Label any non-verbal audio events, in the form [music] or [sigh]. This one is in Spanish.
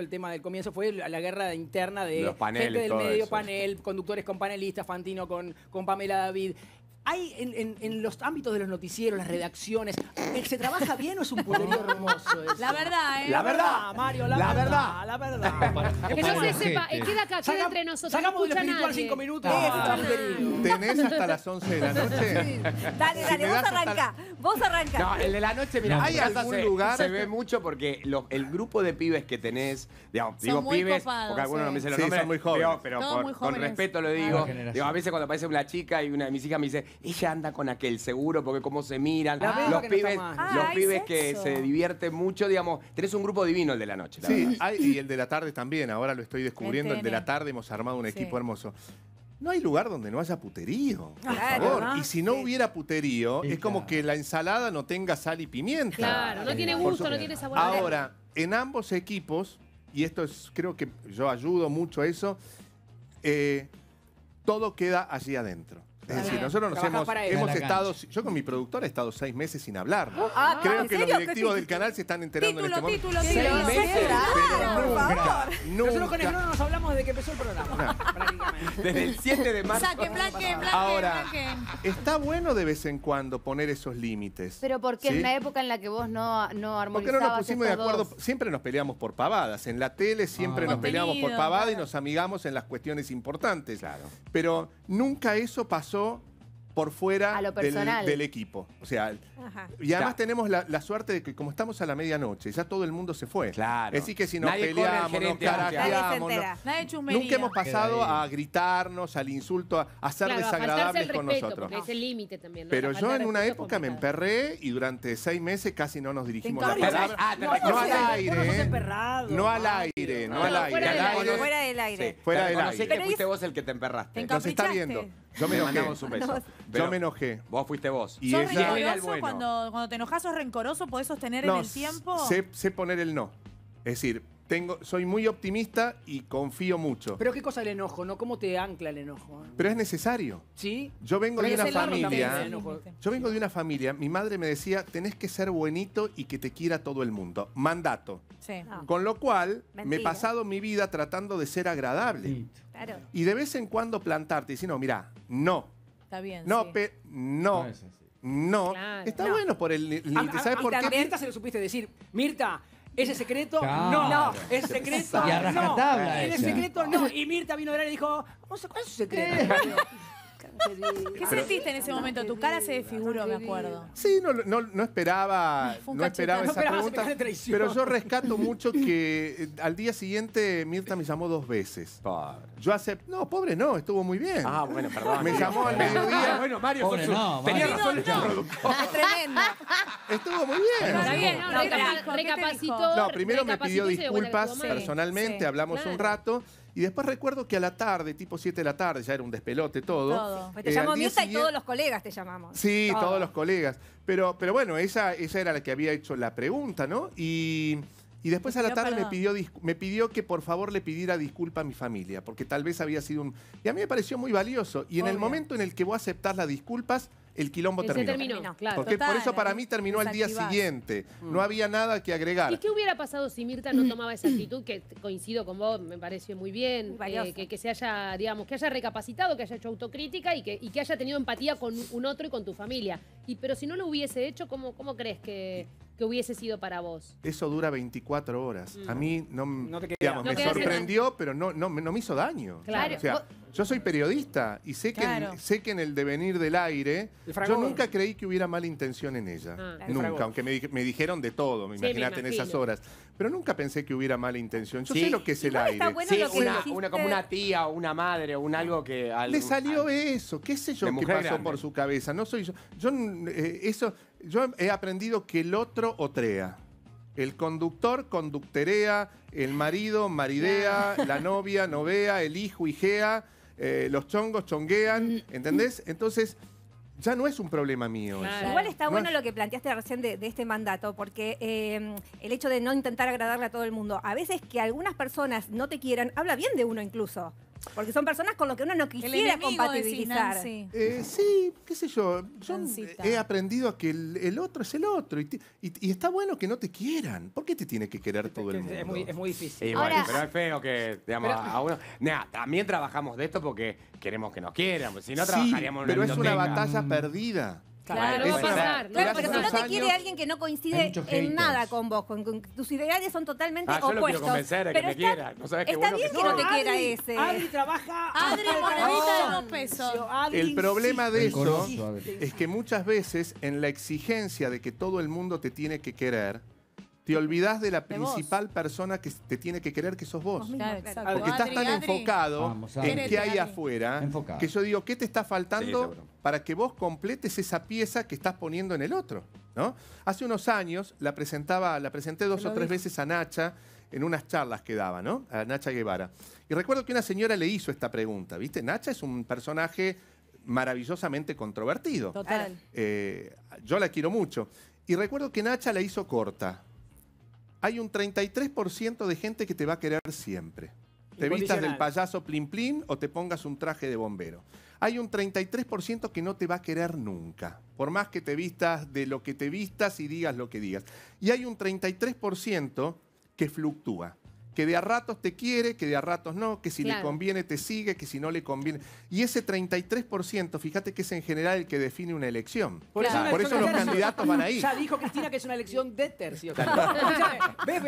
el tema del comienzo, fue la, guerra interna de gente del medio, panel, conductores con panelistas, Fantino con, con Pamela David. Hay en, los ámbitos de los noticieros, las redacciones, ¿se trabaja bien o es un poderío hermoso? La verdad, ¿eh? La verdad, Mario, la, la verdad, La verdad. [laughs] que no se sepa, eh, queda acá, queda entre nosotros. Sacamos del espiritual cinco minutos. Tenés hasta las 11 de la noche. Dale, dale, vos arranca. Vos arrancás. No, el de la noche, mira, ahí hay algún se, lugar. Se ve mucho porque el grupo de pibes que tenés, digamos, digo pibes, porque algunos no me dicen los nombres. Son muy jóvenes. pero con respeto lo digo. Ah, digo. A veces cuando aparece una chica y una de mis hijas me dice, ella anda con aquel seguro, porque cómo se miran, los ah, pibes, que se divierten mucho, digamos, tenés un grupo divino el de la noche, y el de la tarde también, ahora lo estoy descubriendo, el de la tarde hemos armado un equipo hermoso. No hay lugar donde no haya puterío, Y si no hubiera puterío, es como que la ensalada no tenga sal y pimienta. Claro, no tiene gusto, no tiene sabor. Ahora, en ambos equipos, y esto es, creo que yo ayudo mucho a eso, eh, todo queda allí adentro. Es decir, nosotros nos hemos, estado, yo con mi productora he estado seis meses sin hablar. Ah, ah, Creo que los directivos del canal se están enterando de este meses. Nosotros con el Bruno nos hablamos desde que empezó el programa. Desde el 7 de marzo. Saquen, blanquen, Ahora, está bueno de vez en cuando poner esos límites. Pero porque en la época en la que vos no, no ¿Por qué no nos pusimos de acuerdo? Siempre nos peleamos por pavadas. En la tele siempre ah, nos peleamos por pavadas y nos amigamos en las cuestiones importantes. Pero nunca eso pasó por fuera del, equipo. O sea, y además tenemos la, suerte de que como estamos a la medianoche, ya todo el mundo se fue. Claro. Así que si nos peleamos, nos nunca hemos pasado a gritarnos, al insulto, a, ser desagradables con nosotros. Pero yo en una época me emperré y durante seis meses casi no nos dirigimos ah, ¿eh? no, al aire. No al aire, no al aire del aire. fuera del aire. Sé que fuiste vos el que te emperraste. entonces está viendo. Yo me, enojé. beso. Yo me enojé. Vos fuiste vos. Y ¿Sos cuando, cuando te enojas? ¿Sos rencoroso? ¿Podés sostener en el tiempo? sé poner el no. Es decir, soy muy optimista y confío mucho. Pero qué cosa el enojo, ¿no? ¿Cómo te ancla el enojo? Pero es necesario. ¿Sí? Yo vengo de una familia. Yo vengo de una familia. Mi madre me decía, tenés que ser buenito y que te quiera todo el mundo. Mandato. Ah. Con lo cual, me he pasado mi vida tratando de ser agradable. Y de vez en cuando plantarte y decir, no, mira, no. Está bien. No, no. no está bueno por el ah, ¿Sabes ah, por qué? Mirta se lo supiste decir. Mirta, ese secreto, no. No. Ese secreto, Y a no. Ese secreto, no. Y Mirta vino a ver y dijo, ¿cuál es su secreto? [laughs] ¿Qué sentiste en ese momento? Tu cara se desfiguró, me acuerdo. Sí, no, no, no esperaba, no esperaba esa pregunta. Pero yo rescato mucho que eh, al día siguiente Mirta me llamó dos veces. Yo acepto No, pobre no, estuvo muy bien. Ah, bueno, perdón. Me llamó al mediodía. Ah, bueno, Mario, pobre, su, no, razón Es tremendo. Estuvo muy bien. Está bien, no, recapacitó. No, primero me pidió disculpas personalmente, hablamos un rato. Y después recuerdo que a la tarde, tipo 7 de la tarde, ya era un despelote todo. Eh, te llamamos llamó y todos los colegas te llamamos. Sí, todos los colegas. Pero, pero bueno, esa, esa era la que había hecho la pregunta, ¿no? Y, después a la tarde me pidió, me pidió que por favor le pidiera disculpa a mi familia, porque tal vez había sido un... Y a mí me pareció muy valioso. Y en el momento en el que voy a aceptar las disculpas, el quilombo terminó. por eso para mí terminó al día siguiente. No mm. había nada que agregar. ¿Y qué hubiera pasado si Mirta no mm. tomaba esa actitud? Que coincido con vos, me pareció muy bien. Eh, que, se haya, digamos, que haya recapacitado, que haya hecho autocrítica y que, que haya tenido empatía con un otro y con tu familia. Y, pero si no lo hubiese hecho, ¿cómo, cómo crees que, que hubiese sido para vos? Eso dura 24 horas. A mm. mí no, digamos, me sorprendió, pero no, no, me hizo daño. Claro. Yo soy periodista y sé que, en, sé que en el devenir del aire, yo nunca creí que hubiera mala intención en ella. Ah, nunca, aunque me, dijeron de todo, me imagínate en esas horas. Pero nunca pensé que hubiera mala intención. Yo sé lo que es el aire. Sí, una, como una tía o una madre o un algo que... Le salió eso, qué sé yo qué pasó por su cabeza. No soy yo. Yo, eh, eso, yo he aprendido que el otro otrea. El conductor conducterea, el marido maridea, la novia novea, el hijo hijea. Eh, los chongos chonguean, ¿entendés? Entonces, ya no es un problema mío. Igual está bueno lo que planteaste recién de, este mandato, porque eh, el hecho de no intentar agradarle a todo el mundo, a veces que algunas personas no te quieran, habla bien de uno incluso. Porque son personas con las que uno no quisiera compatibilizar. Eh, sí, qué sé yo. Yo he aprendido que el, otro es el otro. Y, está bueno que no te quieran. ¿Por qué te tiene que querer todo el mundo? Es muy, difícil. pero es feo que, también trabajamos de esto porque queremos que nos quieran, si no trabajaríamos en pero es una batalla perdida. Claro, va a pasar. pero si no te quiere alguien que no coincide en nada con vos, tus ideales son totalmente ah, opuestos. Yo quiero convencer a que me quiera. sabes está bien que, no te quiera ese. Adri trabaja. Adri, monedita de dos pesos. El problema de eso es que muchas veces en la exigencia de que todo el mundo te tiene que querer te olvidás de la principal persona que te tiene que querer que sos vos. Claro, Porque estás tan enfocado en qué hay afuera que yo digo, ¿qué te está faltando para que vos completes esa pieza que estás poniendo en el otro? ¿no? Hace unos años la presentaba, la presenté dos o tres veces a Nacha en unas charlas que daba, ¿no? A Nacha Guevara. Y recuerdo que una señora le hizo esta pregunta, ¿viste? Nacha es un personaje maravillosamente controvertido. Total. Eh, yo la quiero mucho. Y recuerdo que Nacha la hizo corta hay un 33% de gente que te va a querer siempre. Te vistas del payaso plin plin o te pongas un traje de bombero. Hay un 33% que no te va a querer nunca, por más que te vistas de lo que te vistas y digas lo que digas. Y hay un 33% que fluctúa que de a ratos te quiere, que de a ratos no, que si le conviene te sigue, que si no le conviene. Y ese 33%, fíjate que es en general el que define una elección. Por, eso, los candidatos van [laughs] ahí. Ya dijo Cristina que es una elección de tercio. [laughs]